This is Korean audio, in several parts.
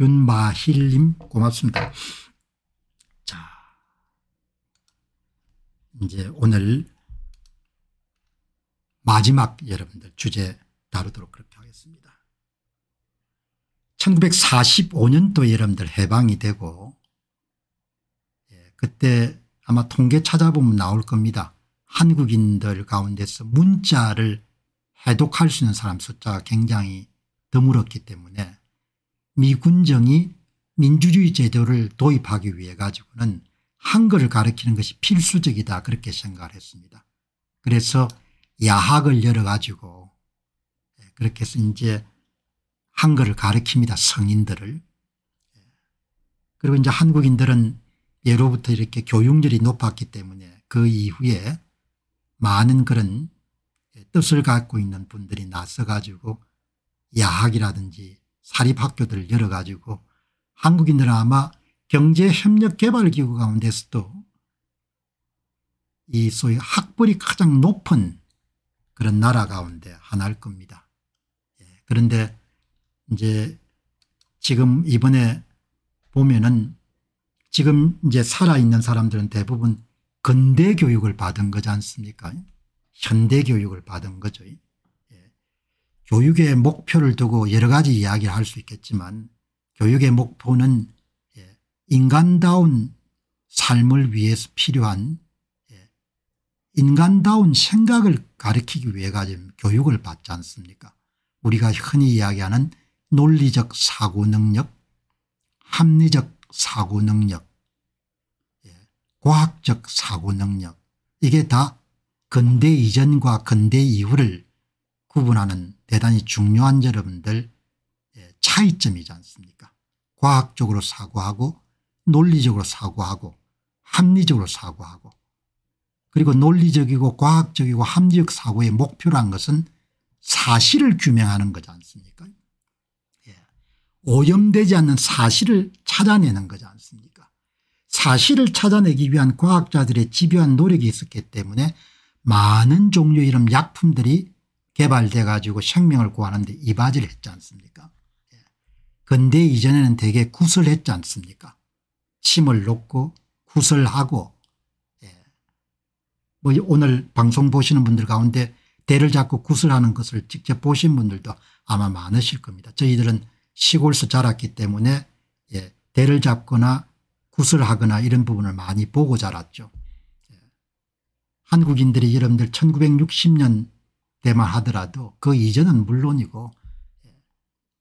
윤마힐님 고맙습니다. 자 이제 오늘 마지막 여러분들 주제 다루도록 그렇게 하겠습니다. 1945년도 여러분들 해방이 되고 예, 그때 아마 통계 찾아보면 나올 겁니다. 한국인들 가운데서 문자를 해독할 수 있는 사람 숫자가 굉장히 드물었기 때문에 미군정이 민주주의 제도를 도입하기 위해 가지고는 한글을 가르치는 것이 필수적이다 그렇게 생각을 했습니다. 그래서 야학을 열어가지고 예, 그렇게 해서 이제 한글을 가르칩니다. 성인들을. 예. 그리고 이제 한국인들은 예로부터 이렇게 교육률이 높았기 때문에 그 이후에 많은 그런 예, 뜻을 갖고 있는 분들이 나서 가지고 야학이라든지 사립학교들 열어가지고 한국인들은 아마 경제협력개발기구 가운데서도 이 소위 학벌이 가장 높은 그런 나라 가운데 하나일 겁니다. 예. 그런데 이제 지금 이번에 보면은 지금 이제 살아있는 사람들은 대부분 근대 교육을 받은 거지 않습니까? 현대 교육을 받은 거죠. 교육의 목표를 두고 여러 가지 이야기를 할 수 있겠지만 교육의 목표는 예, 인간다운 삶을 위해서 필요한 예, 인간다운 생각을 가르치기 위해 가지 교육을 받지 않습니까 우리가 흔히 이야기하는 논리적 사고능력 합리적 사고능력 예, 과학적 사고능력 이게 다 근대 이전과 근대 이후를 구분하는 대단히 중요한 여러분들 예, 차이점이지 않습니까 과학적으로 사고하고 논리적으로 사고하고 합리적으로 사고하고 그리고 논리적이고 과학적이고 합리적 사고의 목표란 것은 사실을 규명하는 거지 않습니까 예. 오염되지 않는 사실을 찾아내는 거지 않습니까 사실을 찾아내기 위한 과학자들의 집요한 노력이 있었기 때문에 많은 종류의 이런 약품들이 개발돼 가지고 생명을 구하는데 이바지를 했지 않습니까 예. 근데 이전에는 되게 구슬했지 않습니까 침을 놓고 구슬하고 예. 뭐 오늘 방송 보시는 분들 가운데 대를 잡고 구슬하는 것을 직접 보신 분들도 아마 많으실 겁니다. 저희들은 시골서 자랐기 때문에 예, 대를 잡거나 구슬하거나 이런 부분을 많이 보고 자랐죠. 예. 한국인들이 여러분들 1960년 때만 하더라도 그 이전은 물론이고 예,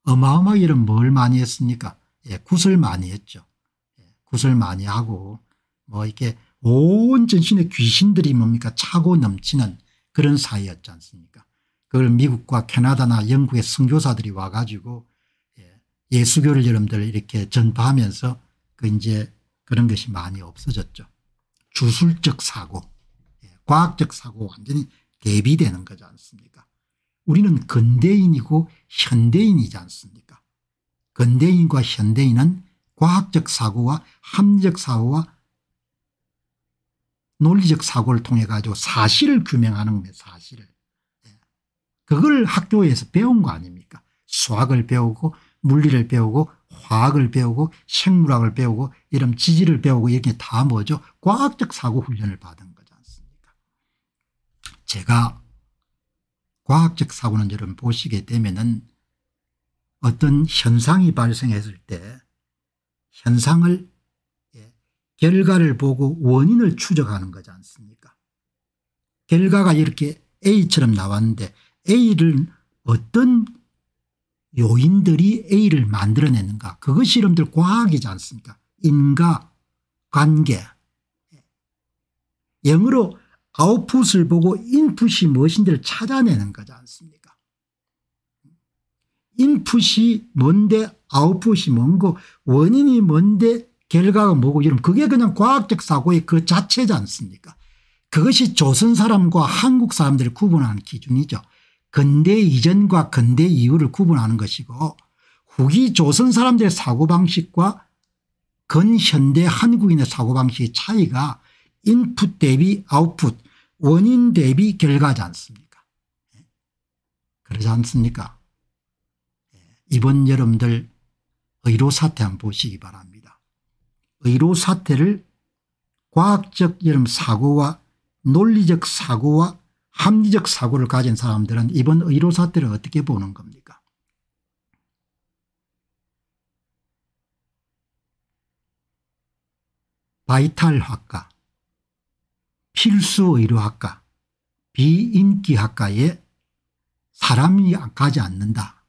어마어마하게 이런 뭘 많이 했습니까 예, 굿을 많이 했죠. 예, 굿을 많이 하고 뭐 이렇게 온전신의 귀신들이 뭡니까 차고 넘치는 그런 사이였지 않습니까 그걸 미국과 캐나다나 영국의 선교사들이 와가지고 예, 수교를 여러분들 이렇게 전파하면서 그 이제 그런 것이 많이 없어졌죠. 주술적 사고 예, 과학적 사고 완전히 대비되는 거지 않습니까? 우리는 근대인이고 현대인이지 않습니까? 근대인과 현대인은 과학적 사고와 함적 사고와 논리적 사고를 통해 가지고 사실을 규명하는 겁니다. 사실을. 예. 그걸 학교에서 배운 거 아닙니까? 수학을 배우고 물리를 배우고 화학을 배우고 생물학을 배우고 이런 지질을 배우고 이렇게 다 뭐죠? 과학적 사고 훈련을 받은 거. 제가 과학적 사고는 여러분 보시게 되면은 어떤 현상이 발생했을 때 현상을 예, 결과를 보고 원인을 추적하는 거지 않습니까 결과가 이렇게 A처럼 나왔는데 A를 어떤 요인들이 A를 만들어내는가 그것이 여러분들 과학이지 않습니까 인과 관계 영어로 아웃풋을 보고 인풋이 무엇인지를 찾아내는 거지 않습니까? 인풋이 뭔데 아웃풋이 뭔고 원인이 뭔데 결과가 뭐고 이런 그게 그냥 과학적 사고의 그 자체지 않습니까? 그것이 조선 사람과 한국 사람들을 구분하는 기준이죠. 근대 이전과 근대 이후를 구분하는 것이고 후기 조선 사람들의 사고방식과 근현대 한국인의 사고방식의 차이가 인풋 대비 아웃풋 원인 대비 결과지 않습니까? 그러지 않습니까? 이번 여러들 의료 사태 한번 보시기 바랍니다. 의료 사태를 과학적 여름 사고와 논리적 사고와 합리적 사고를 가진 사람들은 이번 의료 사태를 어떻게 보는 겁니까? 바이탈 학과 필수의료학과 비인기학과에 사람이 가지 않는다.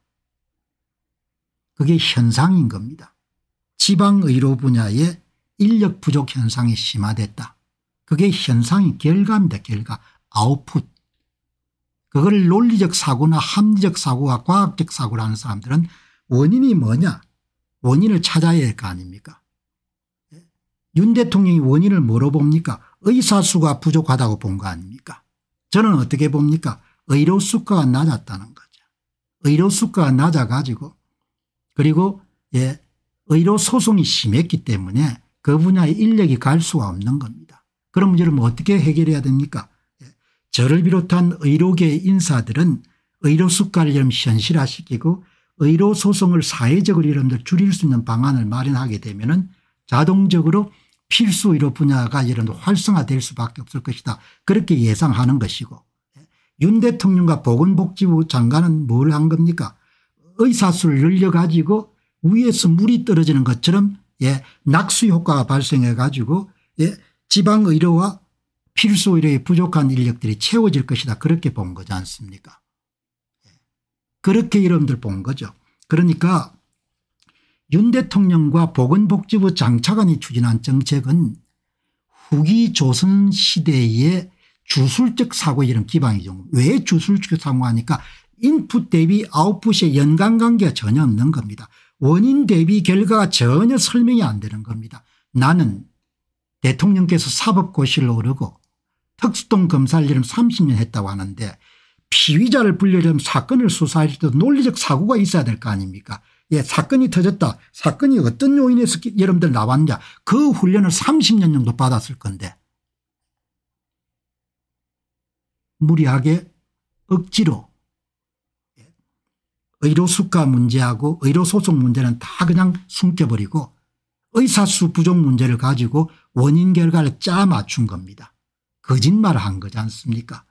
그게 현상인 겁니다. 지방의료 분야의 인력 부족 현상이 심화됐다. 그게 현상이 결과입니다. 결과 아웃풋. 그걸 논리적 사고나 합리적 사고와 과학적 사고라는 사람들은 원인이 뭐냐 원인을 찾아야 할 거 아닙니까 예? 윤 대통령이 원인을 물어봅니까 의사수가 부족하다고 본 거 아닙니까 저는 어떻게 봅니까 의료수가가 낮았다는 거죠. 의료수가가 낮아가지고 그리고 예 의료소송이 심했기 때문에 그 분야의 인력이 갈 수가 없는 겁니다. 그럼 여러분 어떻게 해결해야 됩니까 예. 저를 비롯한 의료계 인사들은 의료수가를 좀 현실화시키고 의료소송을 사회적으로 이름들 줄일 수 있는 방안을 마련하게 되면 은 자동적으로 필수 의료 분야가 이런 활성화될 수밖에 없을 것이다. 그렇게 예상하는 것이고 예. 윤 대통령과 보건복지부 장관은 뭘 한 겁니까 의사수를 늘려가지고 위에서 물이 떨어지는 것처럼 예, 낙수 효과가 발생해 가지고 예, 지방의료와 필수의료의 부족한 인력들이 채워질 것이다 그렇게 본 거지 않습니까 예. 그렇게 여러분들 본 거죠. 그러니까 윤 대통령과 보건복지부 장차관이 추진한 정책은 후기 조선 시대의 주술적 사고 이런 기반이죠. 왜 주술적 사고하니까 인풋 대비 아웃풋의 연관관계가 전혀 없는 겁니다. 원인 대비 결과가 전혀 설명이 안 되는 겁니다. 나는 대통령께서 사법고시를 오르고 특수동 검사를 이름 30년 했다고 하는데 피의자를 불려면 사건을 수사할 때도 논리적 사고가 있어야 될 거 아닙니까 예, 사건이 터졌다. 사건이 어떤 요인에서 여러분들 나왔냐. 그 훈련을 30년 정도 받았을 건데 무리하게 억지로 의료수가 문제하고 의료소송 문제는 다 그냥 숨겨버리고 의사수 부족 문제를 가지고 원인 결과를 짜 맞춘 겁니다. 거짓말을 한 거지 않습니까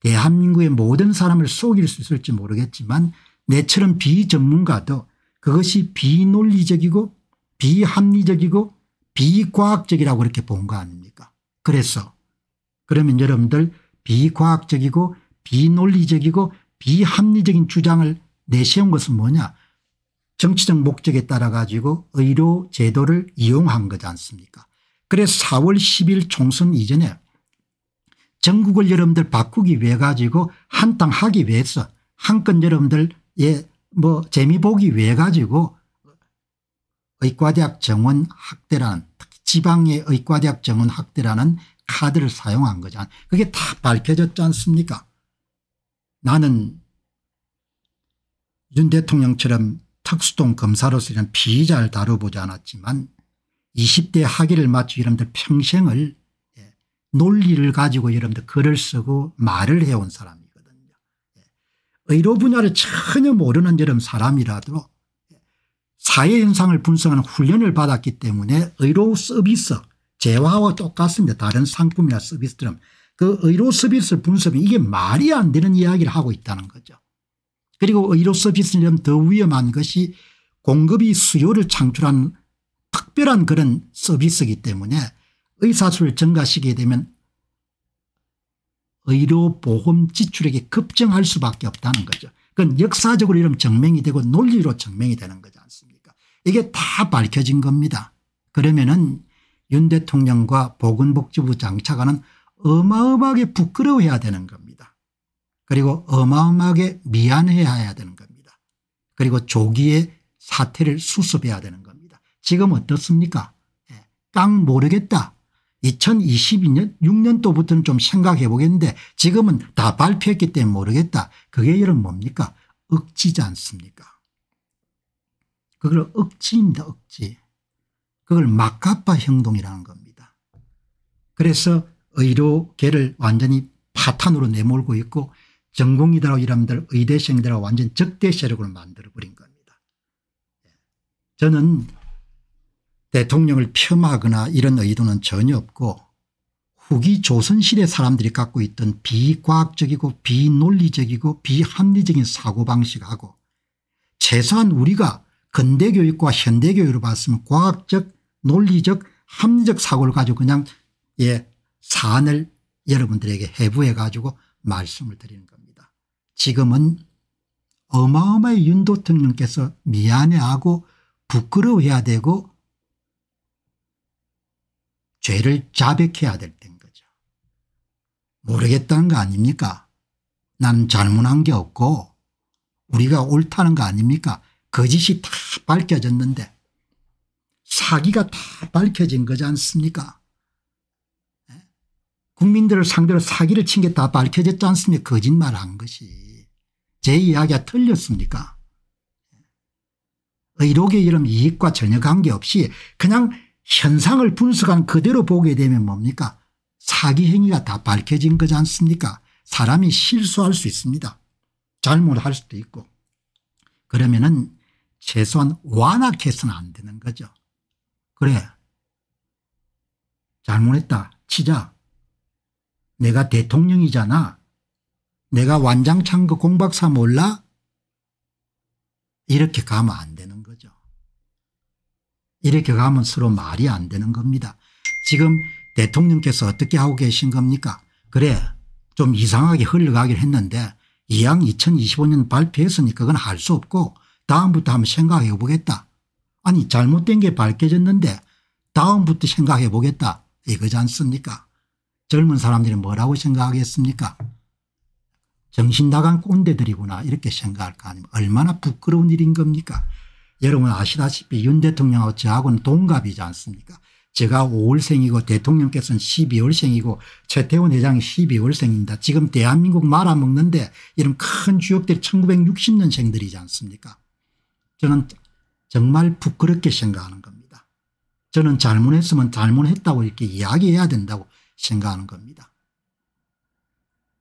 대한민국의 모든 사람을 속일 수 있을지 모르겠지만 내처럼 비전문가도 그것이 비논리적이고 비합리적이고 비과학적이라고 그렇게 본 거 아닙니까 그래서 그러면 여러분들 비과학적이고 비논리적이고 비합리적인 주장을 내세운 것은 뭐냐 정치적 목적에 따라 가지고 의료 제도를 이용한 거지 않습니까 그래서 4월 10일 총선 이전에 전국을 여러분들 바꾸기 위해 가지고 한탕 하기 위해서 한 건 여러분들의 뭐 재미 보기 위해 가지고 의과대학 정원 학대라는 특히 지방의 의과대학 정원 학대라는 카드를 사용한 거잖아 그게 다 밝혀졌지 않습니까 나는 윤 대통령처럼 특수동 검사로서 이런 비의자를 다뤄보지 않았지만 20대 학위를 맞추 고 여러분들 평생을 예, 논리를 가지고 여러분들 글을 쓰고 말을 해온 사람 의료 분야를 전혀 모르는 여름 사람이라도 사회 현상을 분석하는 훈련을 받았기 때문에 의료 서비스 재화와 똑같습니다. 다른 상품이나 서비스처럼 그 의료 서비스 분석이 이게 말이 안 되는 이야기를 하고 있다는 거죠. 그리고 의료 서비스는 더 위험한 것이 공급이 수요를 창출한 특별한 그런 서비스이기 때문에 의사수를 증가시키게 되면 의료보험 지출액이 급증할 수밖에 없다는 거죠. 그건 역사적으로 이런 증명이 되고 논리로 증명이 되는 거지 않습니까 이게 다 밝혀진 겁니다. 그러면은 윤 대통령과 보건복지부 장차관은 어마어마하게 부끄러워해야 되는 겁니다. 그리고 어마어마하게 미안해야 되는 겁니다. 그리고 조기에 사태를 수습해야 되는 겁니다. 지금 어떻습니까? 예, 깡 모르겠다. 2022년 6년도부터는 좀 생각해 보겠는데 지금은 다 발표했기 때문에 모르겠다. 그게 여러 뭡니까? 억지지 않습니까? 그걸 억지입니다. 억지. 그걸 막가파 행동이라는 겁니다. 그래서 의료계를 완전히 파탄으로 내몰고 있고 전공이다라고 이러면 의대생들하고 완전 적대 세력을 만들어버린 겁니다. 예. 저는 대통령을 폄하하거나 이런 의도는 전혀 없고 후기 조선시대 사람들이 갖고 있던 비과학적이고 비논리적이고 비합리적인 사고방식하고 최소한 우리가 근대교육과 현대교육으로 봤으면 과학적 논리적 합리적 사고를 가지고 그냥 예 사안을 여러분들에게 해부해 가지고 말씀을 드리는 겁니다. 지금은 어마어마한 윤도특령께서 미안해하고 부끄러워해야 되고 죄를 자백해야 될 때인 거죠. 모르겠다는 거 아닙니까? 난 잘못한 게 없고 우리가 옳다는 거 아닙니까? 거짓이 그 다 밝혀졌는데 사기가 다 밝혀진 거지 않습니까? 예? 국민들을 상대로 사기를 친 게 다 밝혀졌지 않습니까? 거짓말한 것이. 제 이야기가 틀렸습니까? 예? 의록의 이름 이익과 전혀 관계없이 그냥 현상을 분석한 그대로 보게 되면 뭡니까 사기 행위가 다 밝혀진 거지 않습니까 사람이 실수할 수 있습니다 잘못할 수도 있고 그러면 은 최소한 완악해서는 안 되는 거죠 그래 잘못했다 치자 내가 대통령이잖아 내가 완장창 거 공박사 몰라 이렇게 가면 안 되는 이렇게 가면 서로 말이 안 되는 겁니다. 지금 대통령께서 어떻게 하고 계신 겁니까? 그래 좀 이상하게 흘러가긴 했는데 이왕 2025년 발표했으니까 그건 할 수 없고 다음부터 한번 생각해 보겠다. 아니 잘못된 게 밝혀졌는데 다음부터 생각해 보겠다 이거지 않습니까 젊은 사람들이 뭐라고 생각하겠습니까 정신 나간 꼰대들이구나 이렇게 생각할 거 아니면 얼마나 부끄러운 일인 겁니까 여러분 아시다시피 윤 대통령하고 저하고는 동갑이지 않습니까 제가 5월생이고 대통령께서는 12월생이고 최태원 회장이 12월생입니다. 지금 대한민국 말아먹는데 이런 큰 주역들이 1960년생들이지 않습니까 저는 정말 부끄럽게 생각하는 겁니다. 저는 잘못했으면 잘못했다고 이렇게 이야기해야 된다고 생각하는 겁니다.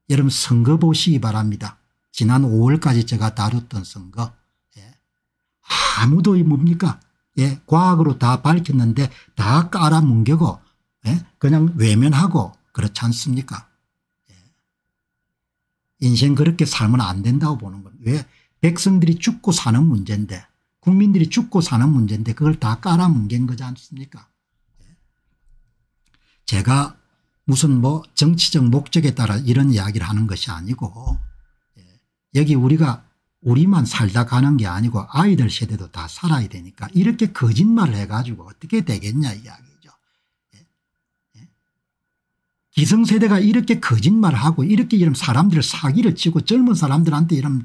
여러분 선거 보시기 바랍니다. 지난 5월까지 제가 다뤘던 선거 아무도 이 뭡니까 예, 과학으로 다 밝혔는데 다 깔아뭉개고 예? 그냥 외면하고 그렇지 않습니까 예. 인생 그렇게 살면 안 된다고 보는 건 왜 백성들이 죽고 사는 문제인데 국민들이 죽고 사는 문제인데 그걸 다 깔아뭉갠 거지 않습니까 예. 제가 무슨 뭐 정치적 목적에 따라 이런 이야기를 하는 것이 아니고 예, 여기 우리가 우리만 살다 가는 게 아니고 아이들 세대도 다 살아야 되니까 이렇게 거짓말을 해가지고 어떻게 되겠냐 이야기죠. 예? 예? 기성세대가 이렇게 거짓말을 하고 이렇게 이런 사람들을 사기를 치고 젊은 사람들한테 이런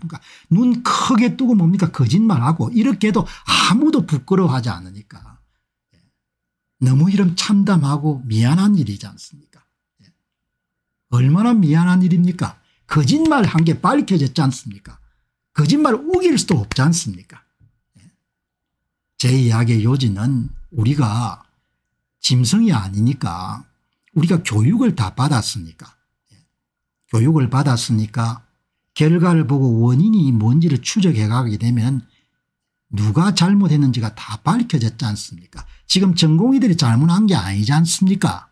눈 크게 뜨고 뭡니까 거짓말하고 이렇게 도 아무도 부끄러워하지 않으니까 예? 너무 이런 참담하고 미안한 일이지 않습니까 예. 얼마나 미안한 일입니까 거짓말 한 게 밝혀졌지 않습니까 거짓말을 우길 수도 없지 않습니까 제 이야기의 요지는 우리가 짐승이 아니니까 우리가 교육을 다 받았으니까 교육을 받았으니까 결과를 보고 원인이 뭔지를 추적해 가게 되면 누가 잘못했는지가 다 밝혀졌지 않습니까 지금 전공의들이 잘못한 게 아니지 않습니까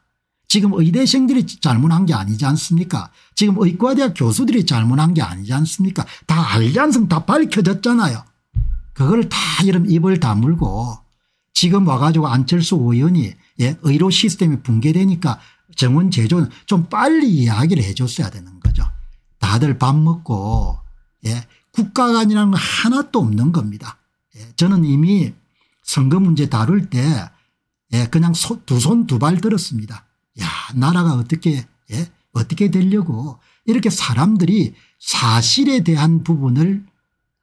지금 의대생들이 잘못한 게 아니지 않습니까 지금 의과대학 교수들이 잘못한 게 아니지 않습니까 다 알지 않습니까 다 밝혀졌잖아요 그걸 다 이런 입을 다물고 지금 와가지고 안철수 의원이 예, 의료 시스템이 붕괴되니까 정원 제조는 좀 빨리 이야기를 해줬어야 되는 거죠 다들 밥 먹고 예, 국가관이라는 건 하나도 없는 겁니다 예, 저는 이미 선거 문제 다룰 때 예, 그냥 두 손 두 발 들었습니다 야 나라가 어떻게 예? 어떻게 되려고 이렇게 사람들이 사실에 대한 부분을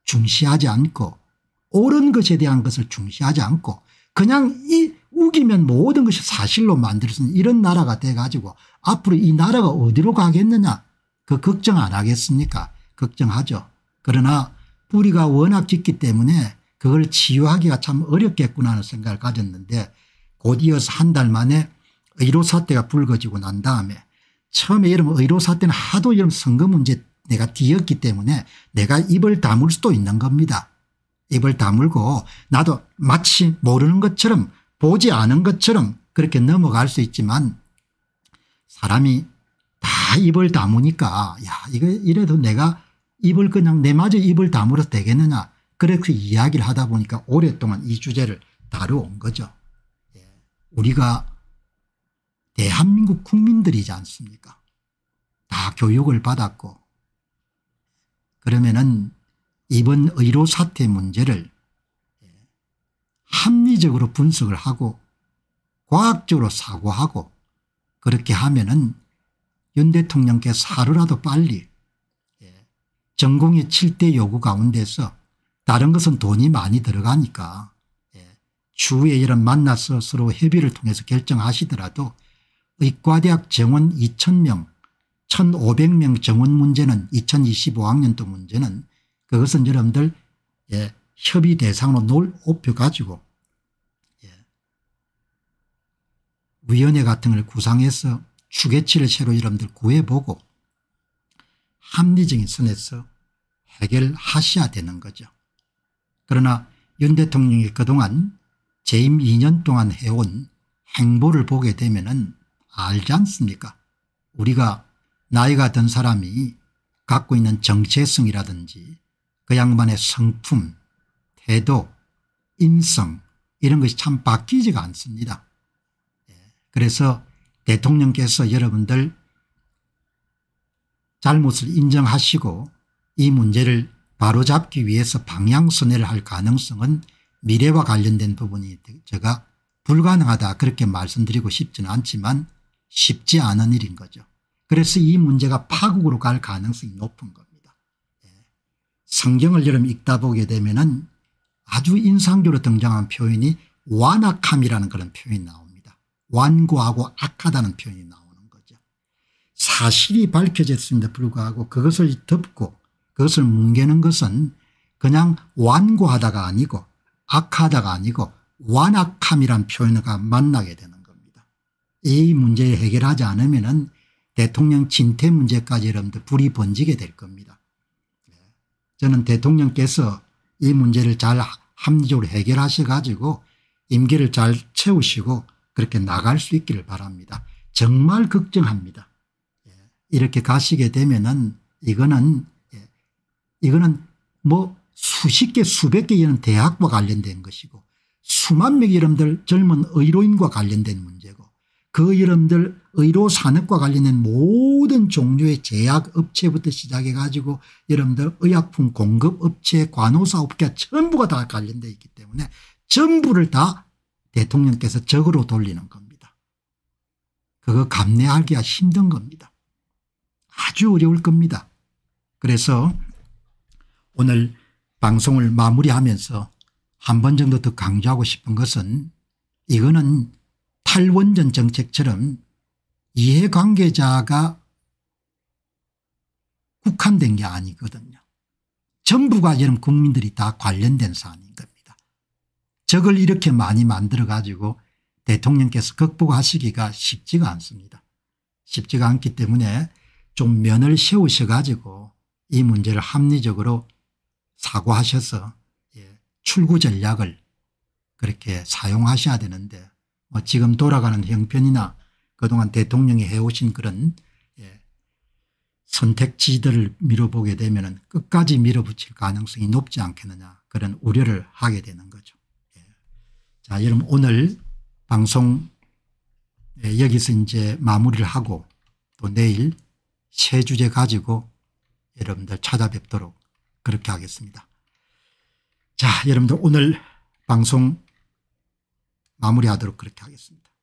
중시하지 않고 옳은 것에 대한 것을 중시하지 않고 그냥 이 우기면 모든 것이 사실로 만들어진 이런 나라가 돼가지고 앞으로 이 나라가 어디로 가겠느냐 그 걱정 안 하겠습니까 걱정하죠. 그러나 뿌리가 워낙 깊기 때문에 그걸 치유하기가 참 어렵겠구나 하는 생각을 가졌는데 곧이어서 한 달 만에 의료 사태가 불거지고 난 다음에 처음에 여러분 의료 사태는 하도 이런 선거 문제 내가 뒤였기 때문에 내가 입을 다물 수도 있는 겁니다. 입을 다물고 나도 마치 모르는 것처럼 보지 않은 것처럼 그렇게 넘어갈 수 있지만 사람이 다 입을 다무니까 야 이거 이래도 내가 입을 그냥 내마저 입을 다물어도 되겠느냐 그렇게 이야기를 하다 보니까 오랫동안 이 주제를 다루온 어 거죠. 예. 우리가 대한민국 국민들이지 않습니까? 다 교육을 받았고 그러면은 이번 의료 사태 문제를 예, 합리적으로 분석을 하고 과학적으로 사고하고 그렇게 하면은 윤 대통령께서 하루라도 빨리 예, 전공의 7대 요구 가운데서 다른 것은 돈이 많이 들어가니까 추후에 예, 이런 만나서 서로 협의를 통해서 결정하시더라도 의과대학 정원 2000명 1500명 정원 문제는 2025학년도 문제는 그것은 여러분들 예, 협의 대상으로 놓을 높여가지고 예, 위원회 같은 걸 구상해서 추계치를 새로 여러분들 구해보고 합리적인 선에서 해결하셔야 되는 거죠. 그러나 윤 대통령이 그동안 재임 2년 동안 해온 행보를 보게 되면 은 알지 않습니까 우리가 나이가 든 사람이 갖고 있는 정체성이라든지 그 양반의 성품 태도 인성 이런 것이 참 바뀌지가 않습니다. 예, 그래서 대통령께서 여러분들 잘못을 인정하시고 이 문제를 바로잡기 위해서 방향선회를 할 가능성은 미래와 관련된 부분이 제가 불가능하다 그렇게 말씀드리고 싶지는 않지만 쉽지 않은 일인 거죠. 그래서 이 문제가 파국으로 갈 가능성이 높은 겁니다. 예. 성경을 여름 읽다 보게 되면 아주 인상적으로 등장한 표현이 완악함이라는 그런 표현이 나옵니다. 완고하고 악하다는 표현이 나오는 거죠. 사실이 밝혀졌음에도 불구하고 그것을 덮고 그것을 뭉개는 것은 그냥 완고하다가 아니고 악하다가 아니고 완악함이란 표현과 만나게 되는 이 문제 해결하지 않으면 대통령 진퇴 문제까지 여러분들 불이 번지게 될 겁니다. 네. 저는 대통령께서 이 문제를 잘 합리적으로 해결하셔 가지고 임기를 잘 채우시고 그렇게 나갈 수 있기를 바랍니다. 정말 걱정합니다. 예. 이렇게 가시게 되면은 이거는 예. 이거는 뭐 수십 개 수백 개 이런 대학과 관련된 것이고 수만 명 여러분들 젊은 의료인과 관련된 문제고 그 여러분들 의료 산업과 관련된 모든 종류의 제약업체부터 시작해 가지고 여러분들 의약품 공급업체 관호사업계 전부가 다 관련되어 있기 때문에 전부를 다 대통령께서 적으로 돌리는 겁니다. 그거 감내하기가 힘든 겁니다. 아주 어려울 겁니다. 그래서 오늘 방송을 마무리하면서 한 번 정도 더 강조하고 싶은 것은 이거는 탈원전 정책처럼 이해관계자가 국한된 게 아니거든요. 전부가 여러분 국민들이 다 관련된 사안인 겁니다. 적을 이렇게 많이 만들어 가지고 대통령께서 극복하시기가 쉽지가 않습니다. 쉽지가 않기 때문에 좀 면을 세우셔 가지고 이 문제를 합리적으로 사고하셔서 예, 출구 전략을 그렇게 사용하셔야 되는데 뭐 지금 돌아가는 형편이나 그동안 대통령이 해오신 그런 예, 선택지들을 밀어보게 되면 끝까지 밀어붙일 가능성이 높지 않겠느냐 그런 우려를 하게 되는 거죠. 예. 자 여러분 오늘 방송 예, 여기서 이제 마무리를 하고 또 내일 새 주제 가지고 여러분들 찾아뵙도록 그렇게 하겠습니다. 자 여러분들 오늘 방송 마무리하도록 그렇게 하겠습니다.